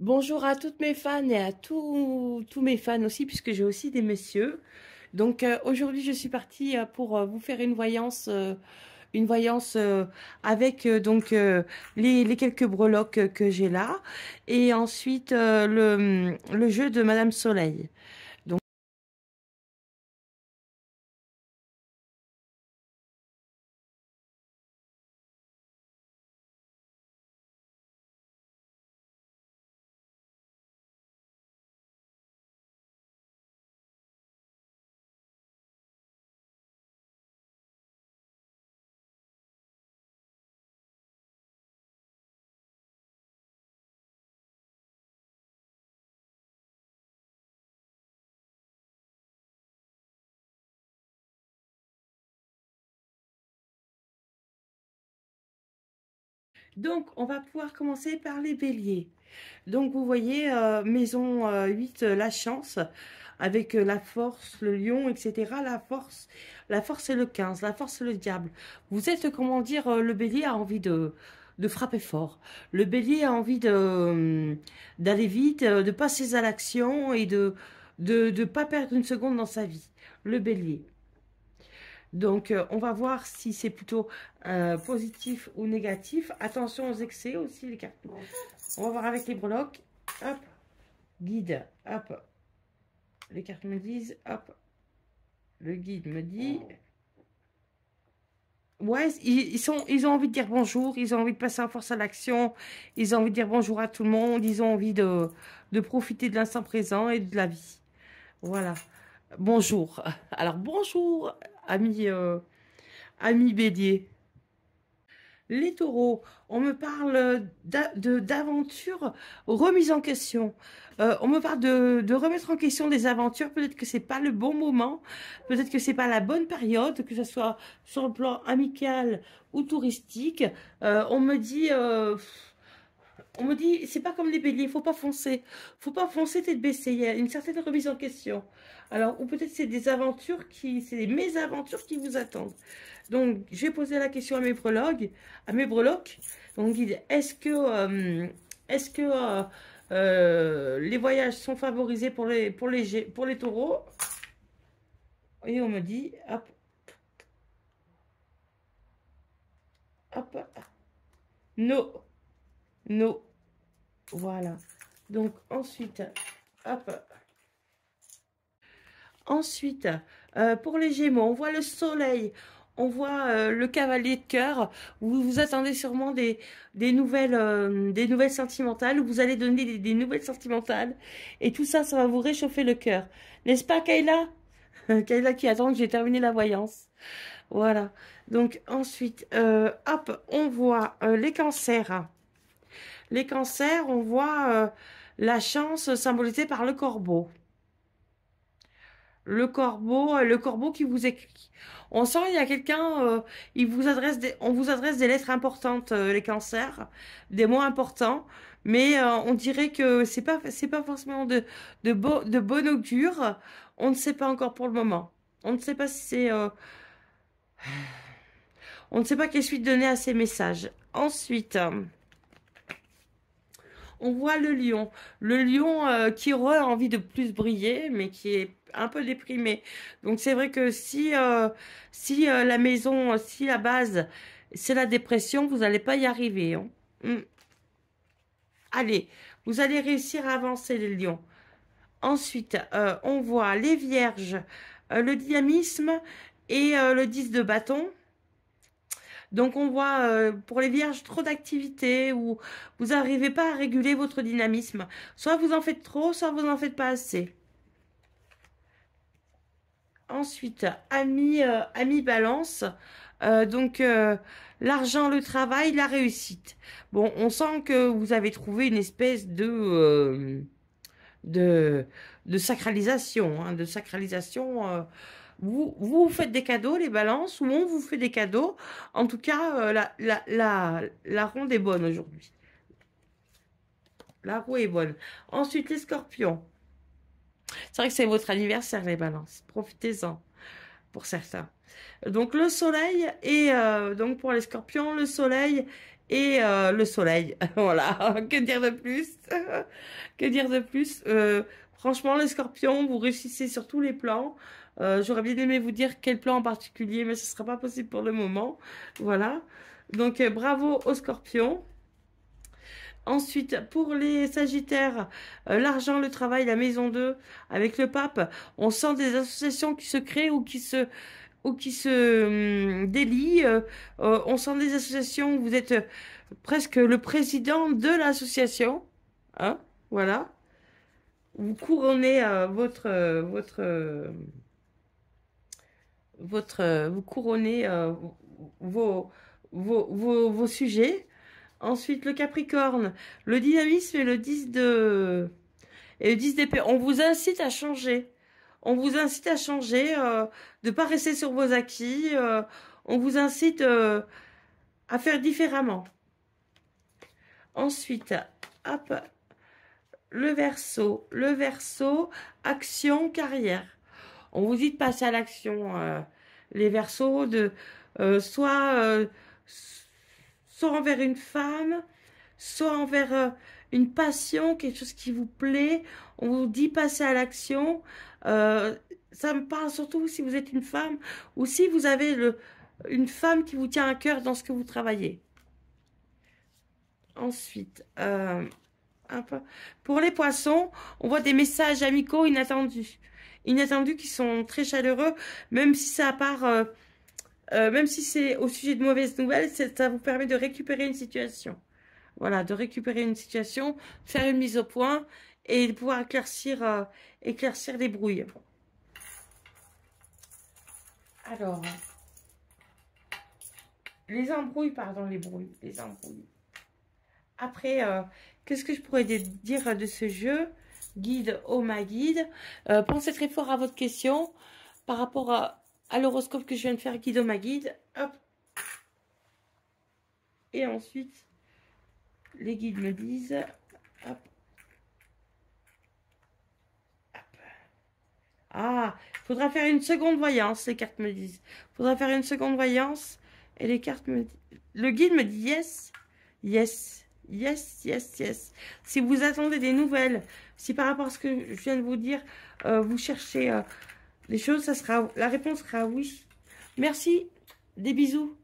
Bonjour à toutes mes fans et à tous, mes fans aussi, puisque j'ai aussi des messieurs. Donc euh, aujourd'hui, je suis partie euh, pour euh, vous faire une voyance, une voyance avec donc les, quelques breloques que j'ai là, et ensuite le, le, jeu de Madame Soleil. Donc, on va pouvoir commencer par les béliers. Donc, vous voyez, euh, maison 8, euh, euh, la chance, avec la force, le lion, etc. La force, la force et le 15, la force et le diable. Vous êtes, comment dire, le bélier a envie de de frapper fort. Le bélier a envie de hum, d'aller vite, de passer à l'action et de ne de, de pas perdre une seconde dans sa vie. Le bélier. Donc, euh, on va voir si c'est plutôt euh, positif ou négatif. Attention aux excès aussi, les cartes. On va voir avec les breloques. Hop, guide, hop. Les cartes me disent, hop. Le guide me dit... Ouais, ils, sont, ils ont envie de dire bonjour, ils ont envie de passer en force à l'action, ils ont envie de dire bonjour à tout le monde, ils ont envie de, de profiter de l'instant présent et de la vie. Voilà. Bonjour. Alors, bonjour ami, euh, ami Les taureaux, on me parle d'aventures remises en question. Euh, on me parle de, remettre en question des aventures. Peut-être que c'est pas le bon moment, peut-être que c'est pas la bonne période, que ce soit sur le plan amical ou touristique. Euh, on me dit, on me dit, c'est pas comme les béliers, faut pas foncer. Faut pas foncer tête baissée. Il y a une certaine remise en question. Alors, ou peut-être c'est des aventures qui, c'est des mésaventures qui vous attendent. Donc, j'ai posé la question à mes prologues, à mes breloques. Donc, est-ce que, euh, est-ce que euh, euh, les voyages sont favorisés pour les, pour pour les taureaux Et on me dit, hop, hop, non, non. Voilà. Donc ensuite, hop. Ensuite, euh, pour les Gémeaux, on voit le soleil, on voit euh, le cavalier de cœur, Vous vous attendez sûrement des, nouvelles, euh, des nouvelles sentimentales, vous allez donner des, nouvelles sentimentales, et tout ça, ça va vous réchauffer le cœur. N'est-ce pas, Kayla Kayla qui attend que j'ai terminé la voyance. Voilà. Donc ensuite, hop, on voit les cancers les cancers, on voit euh, la chance symbolisée par le corbeau. Le corbeau, euh, le corbeau qui vous écrit. On sent il y a quelqu'un, euh, il vous adresse, des, on vous adresse des lettres importantes, les cancers, des mots importants, mais on dirait que c'est pas, c'est pas forcément de, de, de bon augure. On ne sait pas encore pour le moment. On ne sait pas si c'est, on ne sait pas quelle suite donner à ces messages. Ensuite. On voit le lion, le lion euh, qui aurait envie de plus briller, mais qui est un peu déprimé. Donc c'est vrai que si, euh, si euh, la maison, si la base, c'est la dépression, vous n'allez pas y arriver. Hein. Hmm. Allez, vous allez réussir à avancer les lions. Ensuite, on voit les vierges, le dynamisme et le 10 de bâton. Donc on voit euh, pour les vierges trop d'activités ou vous n'arrivez pas à réguler votre dynamisme. Soit vous en faites trop, soit vous n'en faites pas assez. Ensuite, ami, euh, ami balance. Euh, donc l'argent, le travail, la réussite. Bon, on sent que vous avez trouvé une espèce de de, de sacralisation, hein, de sacralisation vous, vous faites des cadeaux, les balances, ou on vous fait des cadeaux. En tout cas, euh, la, la, la, la ronde est bonne aujourd'hui. La roue est bonne. Ensuite, les scorpions. C'est vrai que c'est votre anniversaire, les balances. Profitez-en pour certains. Donc le soleil et euh, donc pour les scorpions, le soleil et euh, le soleil. voilà, que dire de plus Que dire de plus euh, Franchement, les scorpions, vous réussissez sur tous les plans. Euh, j'aurais bien aimé vous dire quel plan en particulier, mais ce ne sera pas possible pour le moment. Voilà. Donc, bravo aux scorpions. Ensuite, pour les Sagittaires, l'argent, le travail, la maison 2, avec le pape, on sent des associations qui se créent ou qui se ou qui se hum, délient. on euh, euh, sent des associations, vous êtes euh, presque le président de l'association. Hein, voilà. Vous couronnez votre votre votre vous couronnez vos, vos, vos, sujets. Ensuite, le Capricorne, le dynamisme et le 10 de et le 10 d'épée. On vous incite à changer on vous incite à changer, euh, de ne pas rester sur vos acquis, euh, on vous incite euh, à faire différemment. Ensuite, le verso, le verso, action, carrière. On vous dit de passer à l'action, les versos, de, soit, soit envers une femme, soit envers euh, une passion, quelque chose qui vous plaît, on vous dit passer à l'action. Euh, ça me parle surtout si vous êtes une femme ou si vous avez le, une femme qui vous tient à cœur dans ce que vous travaillez. Ensuite, euh, un peu. pour les poissons, on voit des messages amicaux inattendus. Inattendus qui sont très chaleureux, même si ça part... même si c'est au sujet de mauvaises nouvelles, ça vous permet de récupérer une situation. Voilà, de récupérer une situation, faire une mise au point et pouvoir éclaircir, euh, éclaircir les brouilles. Alors, les embrouilles, pardon, les brouilles, les embrouilles. Après, euh, qu'est-ce que je pourrais dire de ce jeu Guide, au oh ma guide. Euh, pensez très fort à votre question par rapport à, l'horoscope que je viens de faire, guide, au oh ma guide. Hop. Et ensuite, les guides me disent. Hop. Ah, faudra faire une seconde voyance, les cartes me disent. Faudra faire une seconde voyance et les cartes me Le guide me dit yes, yes, yes, yes, yes. Si vous attendez des nouvelles, si par rapport à ce que je viens de vous dire, euh, vous cherchez euh, les choses, ça sera la réponse sera oui. Merci, des bisous.